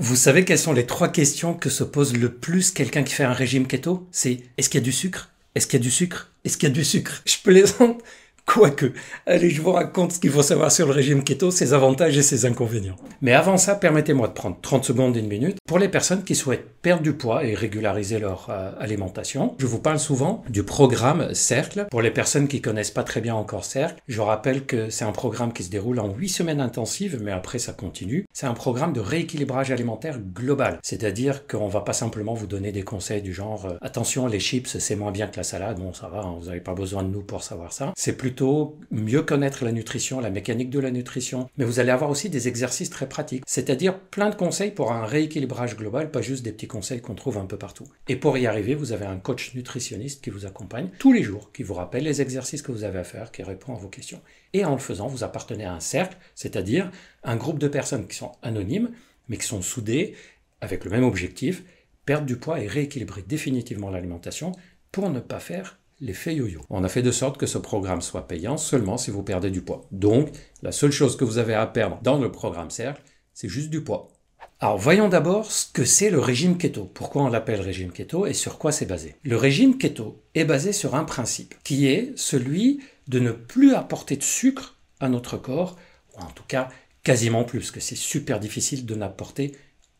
Vous savez quelles sont les trois questions que se pose le plus quelqu'un qui fait un régime keto C'est est-ce qu'il y a du sucre Est-ce qu'il y a du sucre Est-ce qu'il y a du sucre Je plaisante, Quoique, allez, je vous raconte ce qu'il faut savoir sur le régime keto, ses avantages et ses inconvénients. Mais avant ça, permettez-moi de prendre 30 secondes, une minute, pour les personnes qui souhaitent perdre du poids et régulariser leur euh, alimentation. Je vous parle souvent du programme Cercle. Pour les personnes qui connaissent pas très bien encore Cercle, je rappelle que c'est un programme qui se déroule en 8 semaines intensives, mais après ça continue. C'est un programme de rééquilibrage alimentaire global. C'est-à-dire qu'on va pas simplement vous donner des conseils du genre euh, attention, les chips, c'est moins bien que la salade. Bon, ça va, hein, vous n'avez pas besoin de nous pour savoir ça. C'est plus mieux connaître la nutrition, la mécanique de la nutrition, mais vous allez avoir aussi des exercices très pratiques, c'est-à-dire plein de conseils pour un rééquilibrage global, pas juste des petits conseils qu'on trouve un peu partout. Et pour y arriver, vous avez un coach nutritionniste qui vous accompagne tous les jours, qui vous rappelle les exercices que vous avez à faire, qui répond à vos questions. Et en le faisant, vous appartenez à un cercle, c'est-à-dire un groupe de personnes qui sont anonymes, mais qui sont soudées avec le même objectif, perdre du poids et rééquilibrer définitivement l'alimentation pour ne pas faire l'effet yo-yo. On a fait de sorte que ce programme soit payant seulement si vous perdez du poids. Donc, la seule chose que vous avez à perdre dans le programme Cercle, c'est juste du poids. Alors voyons d'abord ce que c'est le régime keto, pourquoi on l'appelle régime keto et sur quoi c'est basé. Le régime keto est basé sur un principe qui est celui de ne plus apporter de sucre à notre corps, ou en tout cas quasiment plus, parce que c'est super difficile de n'apporter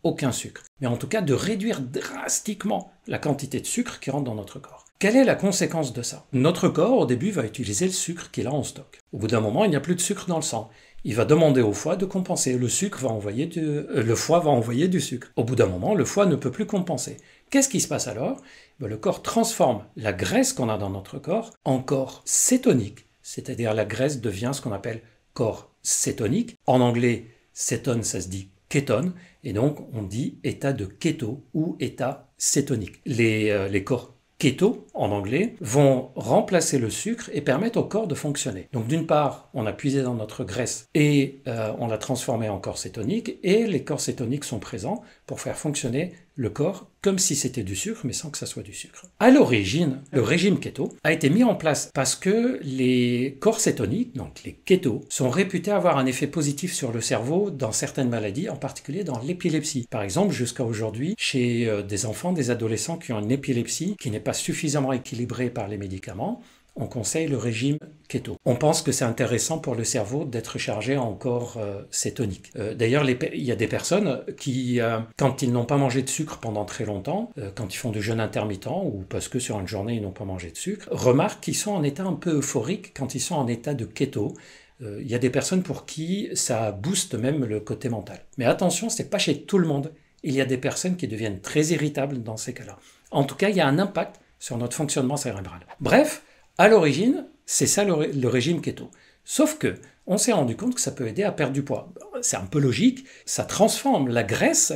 aucun sucre, mais en tout cas de réduire drastiquement la quantité de sucre qui rentre dans notre corps. Quelle est la conséquence de ça Notre corps, au début, va utiliser le sucre qu'il a en stock. Au bout d'un moment, il n'y a plus de sucre dans le sang. Il va demander au foie de compenser. Le, sucre va envoyer euh, le foie va envoyer du sucre. Au bout d'un moment, le foie ne peut plus compenser. Qu'est-ce qui se passe alors ben, Le corps transforme la graisse qu'on a dans notre corps en corps cétonique, c'est-à-dire la graisse devient ce qu'on appelle corps cétonique. En anglais, cétone, ça se dit kétone, et donc on dit état de keto ou état cétonique. Les, euh, corps keto, en anglais, vont remplacer le sucre et permettre au corps de fonctionner. Donc d'une part, on a puisé dans notre graisse et euh, on l'a transformé en corps cétonique, et les corps cétoniques sont présents pour faire fonctionner le corps comme si c'était du sucre, mais sans que ça soit du sucre. À l'origine, le régime keto a été mis en place parce que les corps cétoniques, donc les kétos, sont réputés avoir un effet positif sur le cerveau dans certaines maladies, en particulier dans l'épilepsie. Par exemple, jusqu'à aujourd'hui, chez euh, des enfants, des adolescents qui ont une épilepsie qui n'est pas suffisamment équilibrée par les médicaments, on conseille le régime keto. On pense que c'est intéressant pour le cerveau d'être chargé en corps euh, cétonique. Euh, d'ailleurs, il y a des personnes qui, euh, quand ils n'ont pas mangé de sucre pendant très longtemps, quand ils font du jeûne intermittent ou parce que sur une journée ils n'ont pas mangé de sucre, remarquent qu'ils sont en état un peu euphorique quand ils sont en état de keto. Il y a des personnes pour qui ça booste même le côté mental. Mais attention, ce n'est pas chez tout le monde. Il y a des personnes qui deviennent très irritables dans ces cas-là. En tout cas, il y a un impact sur notre fonctionnement cérébral. Bref, à l'origine, c'est ça le, régime keto. Sauf que on s'est rendu compte que ça peut aider à perdre du poids. C'est un peu logique, ça transforme la graisse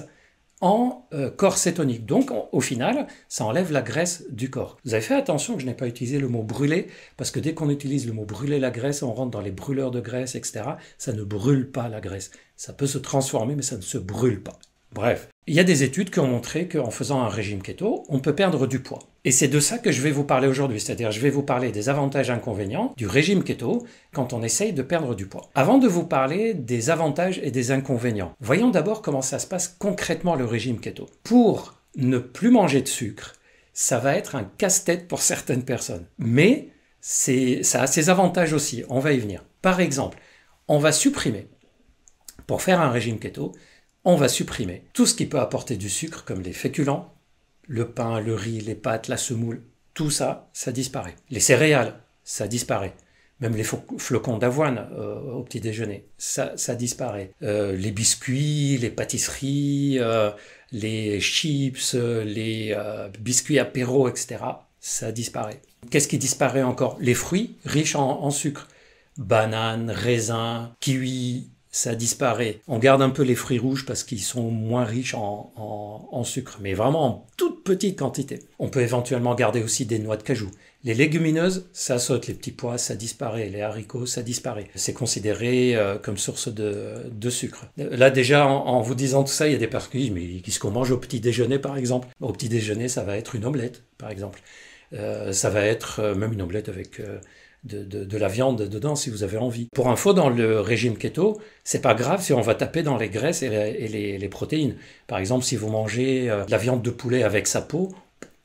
en euh, corps cétonique. Donc au final, ça enlève la graisse du corps. Vous avez fait attention que je n'ai pas utilisé le mot brûler, parce que dès qu'on utilise le mot brûler la graisse, on rentre dans les brûleurs de graisse, etc. Ça ne brûle pas la graisse. Ça peut se transformer, mais ça ne se brûle pas. Bref, il y a des études qui ont montré qu'en faisant un régime keto, on peut perdre du poids. Et c'est de ça que je vais vous parler aujourd'hui, c'est-à-dire je vais vous parler des avantages et inconvénients du régime keto quand on essaye de perdre du poids. Avant de vous parler des avantages et des inconvénients, voyons d'abord comment ça se passe concrètement le régime keto. Pour ne plus manger de sucre, ça va être un casse-tête pour certaines personnes. Mais ça a ses avantages aussi, on va y venir. Par exemple, on va supprimer, pour faire un régime keto, on va supprimer tout ce qui peut apporter du sucre, comme les féculents, le pain, le riz, les pâtes, la semoule, tout ça, ça disparaît. Les céréales, ça disparaît. Même les flocons d'avoine euh, au petit déjeuner, ça, ça disparaît. Euh, les biscuits, les pâtisseries, euh, les chips, les biscuits apéro, etc., ça disparaît. Qu'est-ce qui disparaît encore Les fruits riches en, en sucre. Bananes, raisins, kiwis, ça disparaît. On garde un peu les fruits rouges parce qu'ils sont moins riches en, en, sucre, mais vraiment en toute petite quantité. On peut éventuellement garder aussi des noix de cajou. Les légumineuses, ça saute, les petits pois, ça disparaît, les haricots, ça disparaît. C'est considéré euh, comme source de, de, sucre. Là déjà, en, vous disant tout ça, il y a des personnes qui disent, mais qu'est-ce qu'on mange au petit déjeuner par exemple Au petit déjeuner, ça va être une omelette, par exemple. Euh, ça va être euh, même une omelette avec de, la viande dedans si vous avez envie. Pour info, dans le régime keto, c'est pas grave si on va taper dans les graisses et, les, les protéines. Par exemple, si vous mangez euh, de la viande de poulet avec sa peau,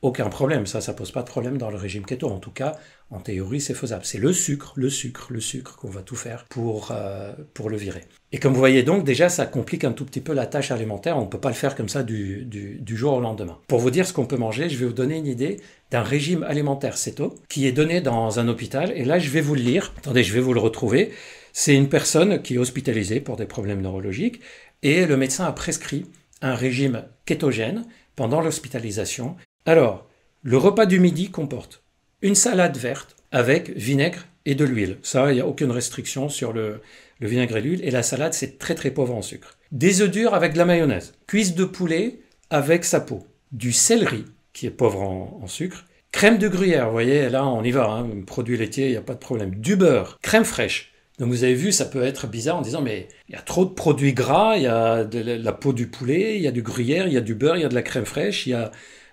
aucun problème, ça, ça pose pas de problème dans le régime keto. En tout cas, en théorie, c'est faisable. C'est le sucre, le sucre, le sucre qu'on va tout faire pour, euh, pour le virer. Et comme vous voyez donc, déjà, ça complique un tout petit peu la tâche alimentaire. On ne peut pas le faire comme ça du, jour au lendemain. Pour vous dire ce qu'on peut manger, je vais vous donner une idée d'un régime alimentaire céto qui est donné dans un hôpital. Et là, je vais vous le lire. Attendez, je vais vous le retrouver. C'est une personne qui est hospitalisée pour des problèmes neurologiques et le médecin a prescrit un régime kétogène pendant l'hospitalisation alors, le repas du midi comporte une salade verte avec vinaigre et de l'huile. Ça, il n'y a aucune restriction sur le, vinaigre et l'huile. Et la salade, c'est très très pauvre en sucre. Des œufs durs avec de la mayonnaise. Cuisse de poulet avec sa peau. Du céleri, qui est pauvre en, sucre. Crème de gruyère, vous voyez, là on y va, hein, produit laitier, il n'y a pas de problème. Du beurre, crème fraîche. Donc vous avez vu, ça peut être bizarre en disant, mais il y a trop de produits gras, il y a de la peau du poulet, il y a du gruyère, il y a du beurre, il y a de la crème fraîche, il y a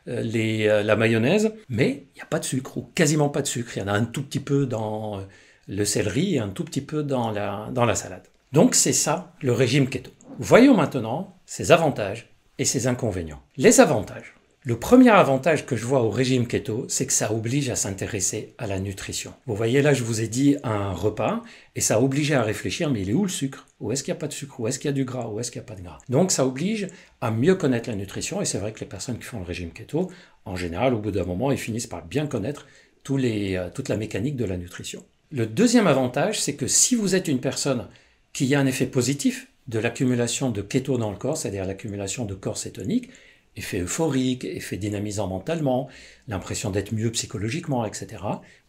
euh, euh, la mayonnaise, mais il n'y a pas de sucre, ou quasiment pas de sucre. Il y en a un tout petit peu dans euh, le céleri et un tout petit peu dans la, dans la salade. Donc c'est ça le régime keto. Voyons maintenant ses avantages et ses inconvénients. Les avantages. Le premier avantage que je vois au régime keto, c'est que ça oblige à s'intéresser à la nutrition. Vous voyez là, je vous ai dit un repas et ça oblige à réfléchir, mais il est où le sucre Où est-ce qu'il n'y a pas de sucre Où est-ce qu'il y a du gras Où est-ce qu'il n'y a pas de gras Donc ça oblige à mieux connaître la nutrition et c'est vrai que les personnes qui font le régime keto, en général, au bout d'un moment, ils finissent par bien connaître euh, toute la mécanique de la nutrition. Le deuxième avantage, c'est que si vous êtes une personne qui a un effet positif de l'accumulation de keto dans le corps, c'est-à-dire l'accumulation de corps cétonique, effet euphorique, effet dynamisant mentalement, l'impression d'être mieux psychologiquement, etc.,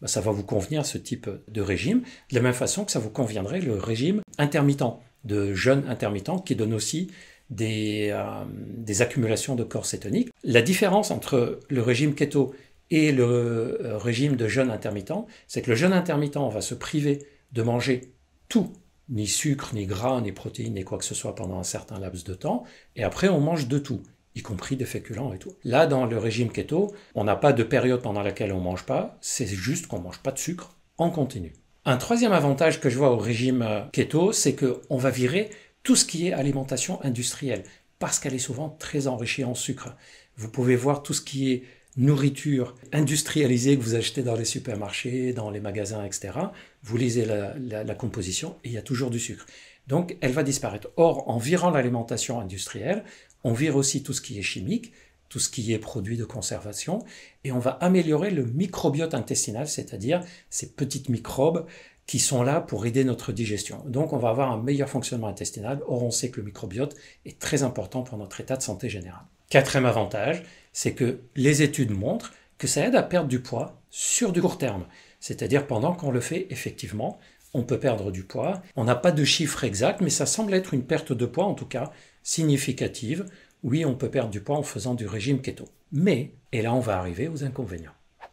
bah, ça va vous convenir ce type de régime, de la même façon que ça vous conviendrait le régime intermittent, de jeûne intermittent, qui donne aussi des, euh, accumulations de corps cétoniques. La différence entre le régime keto et le euh, régime de jeûne intermittent, c'est que le jeûne intermittent va se priver de manger tout ni sucre, ni gras, ni protéines, ni quoi que ce soit pendant un certain laps de temps, et après on mange de tout y compris des féculents et tout. Là, dans le régime keto, on n'a pas de période pendant laquelle on ne mange pas, c'est juste qu'on ne mange pas de sucre en continu. Un troisième avantage que je vois au régime euh, keto, c'est qu'on va virer tout ce qui est alimentation industrielle, parce qu'elle est souvent très enrichie en sucre. Vous pouvez voir tout ce qui est nourriture industrialisée que vous achetez dans les supermarchés, dans les magasins, etc. Vous lisez la, composition il y a toujours du sucre. Donc elle va disparaître. Or, en virant l'alimentation industrielle, on vire aussi tout ce qui est chimique, tout ce qui est produit de conservation, et on va améliorer le microbiote intestinal, c'est-à-dire ces petites microbes qui sont là pour aider notre digestion. Donc on va avoir un meilleur fonctionnement intestinal, or on sait que le microbiote est très important pour notre état de santé général. Quatrième avantage, c'est que les études montrent que ça aide à perdre du poids sur du court terme, c'est-à-dire pendant qu'on le fait effectivement, on peut perdre du poids. On n'a pas de chiffre exact, mais ça semble être une perte de poids, en tout cas significative, oui, on peut perdre du poids en faisant du régime keto. Mais, et là on va arriver aux inconvénients.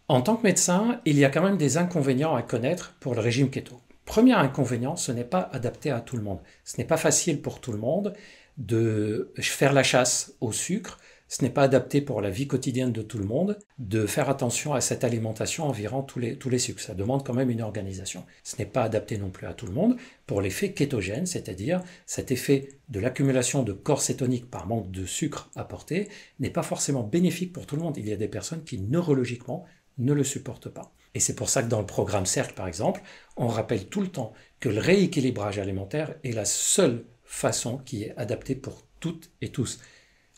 En tant que médecin, il y a quand même des inconvénients à connaître pour le régime keto. Premier inconvénient, ce n'est pas adapté à tout le monde. Ce n'est pas facile pour tout le monde de faire la chasse au sucre, ce n'est pas adapté pour la vie quotidienne de tout le monde de faire attention à cette alimentation environ tous les, tous les sucres. Ça demande quand même une organisation. Ce n'est pas adapté non plus à tout le monde pour l'effet kétogène, c'est-à-dire cet effet de l'accumulation de corps cétonique par manque de sucre apporté n'est pas forcément bénéfique pour tout le monde. Il y a des personnes qui neurologiquement ne le supportent pas. Et c'est pour ça que dans le programme CERC, par exemple, on rappelle tout le temps que le rééquilibrage alimentaire est la seule façon qui est adaptée pour toutes et tous.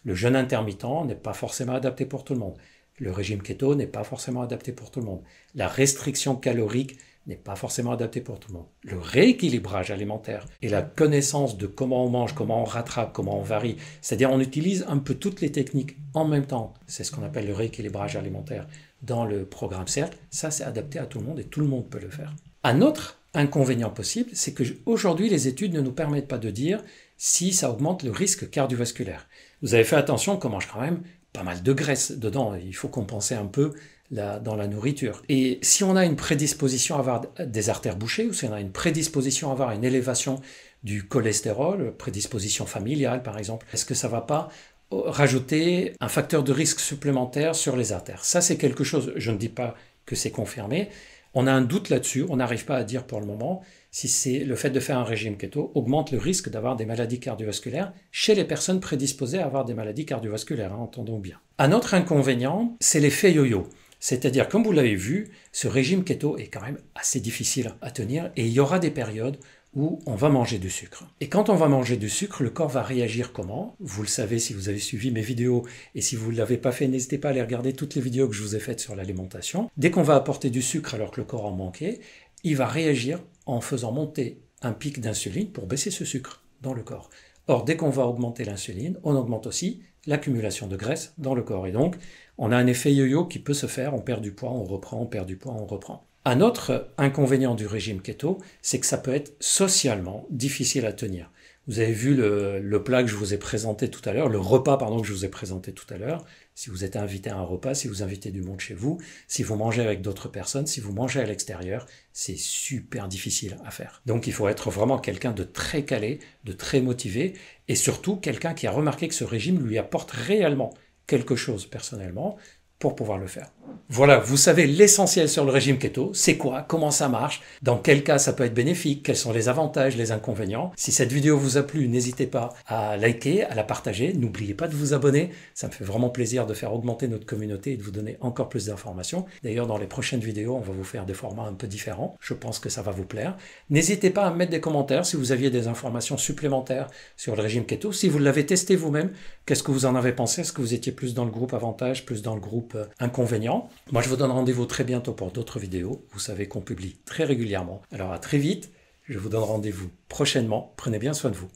Le jeûne intermittent n'est pas forcément adapté pour tout le monde. Le régime keto n'est pas forcément adapté pour tout le monde. La restriction calorique n'est pas forcément adaptée pour tout le monde. Le rééquilibrage alimentaire et la connaissance de comment on mange, comment on rattrape, comment on varie, c'est-à-dire on utilise un peu toutes les techniques en même temps, c'est ce qu'on appelle le rééquilibrage alimentaire dans le programme Cercle, ça c'est adapté à tout le monde et tout le monde peut le faire. Un autre inconvénient possible, c'est que aujourd'hui les études ne nous permettent pas de dire si ça augmente le risque cardiovasculaire. Vous avez fait attention qu'on mange quand même pas mal de graisse dedans. Il faut compenser un peu dans la nourriture. Et si on a une prédisposition à avoir des artères bouchées, ou si on a une prédisposition à avoir une élévation du cholestérol, prédisposition familiale par exemple, est-ce que ça va pas euh, rajouter un facteur de risque supplémentaire sur les artères Ça c'est quelque chose, je ne dis pas que c'est confirmé, on a un doute là-dessus, on n'arrive pas à dire pour le moment si c'est le fait de faire un régime keto augmente le risque d'avoir des maladies cardiovasculaires chez les personnes prédisposées à avoir des maladies cardiovasculaires, hein, entendons bien. Un autre inconvénient, c'est l'effet yo-yo. C'est-à-dire, comme vous l'avez vu, ce régime keto est quand même assez difficile à tenir et il y aura des périodes où on va manger du sucre. Et quand on va manger du sucre, le corps va réagir comment Vous le savez si vous avez suivi mes vidéos et si vous ne l'avez pas fait, n'hésitez pas à aller regarder toutes les vidéos que je vous ai faites sur l'alimentation. Dès qu'on va apporter du sucre alors que le corps en manquait, il va réagir en faisant monter un pic d'insuline pour baisser ce sucre dans le corps. Or, dès qu'on va augmenter l'insuline, on augmente aussi l'accumulation de graisse dans le corps. Et donc, on a un effet yo-yo qui peut se faire, on perd du poids, on reprend, on perd du poids, on reprend. Un autre inconvénient du régime keto, c'est que ça peut être socialement difficile à tenir. Vous avez vu le, plat que je vous ai présenté tout à l'heure, le repas pardon que je vous ai présenté tout à l'heure. Si vous êtes invité à un repas, si vous invitez du monde chez vous, si vous mangez avec d'autres personnes, si vous mangez à l'extérieur, c'est super difficile à faire. Donc il faut être vraiment quelqu'un de très calé, de très motivé, et surtout quelqu'un qui a remarqué que ce régime lui apporte réellement quelque chose personnellement, pour pouvoir le faire. Voilà, vous savez l'essentiel sur le régime keto, c'est quoi, comment ça marche, dans quel cas ça peut être bénéfique, quels sont les avantages, les inconvénients. Si cette vidéo vous a plu, n'hésitez pas à liker, à la partager, n'oubliez pas de vous abonner, ça me fait vraiment plaisir de faire augmenter notre communauté et de vous donner encore plus d'informations. D'ailleurs, dans les prochaines vidéos, on va vous faire des formats un peu différents, je pense que ça va vous plaire. N'hésitez pas à mettre des commentaires si vous aviez des informations supplémentaires sur le régime keto, si vous l'avez testé vous-même, qu'est-ce que vous en avez pensé, est-ce que vous étiez plus dans le groupe avantage, plus dans le groupe inconvénients. Moi, je vous donne rendez-vous très bientôt pour d'autres vidéos. Vous savez qu'on publie très régulièrement. Alors à très vite. Je vous donne rendez-vous prochainement. Prenez bien soin de vous.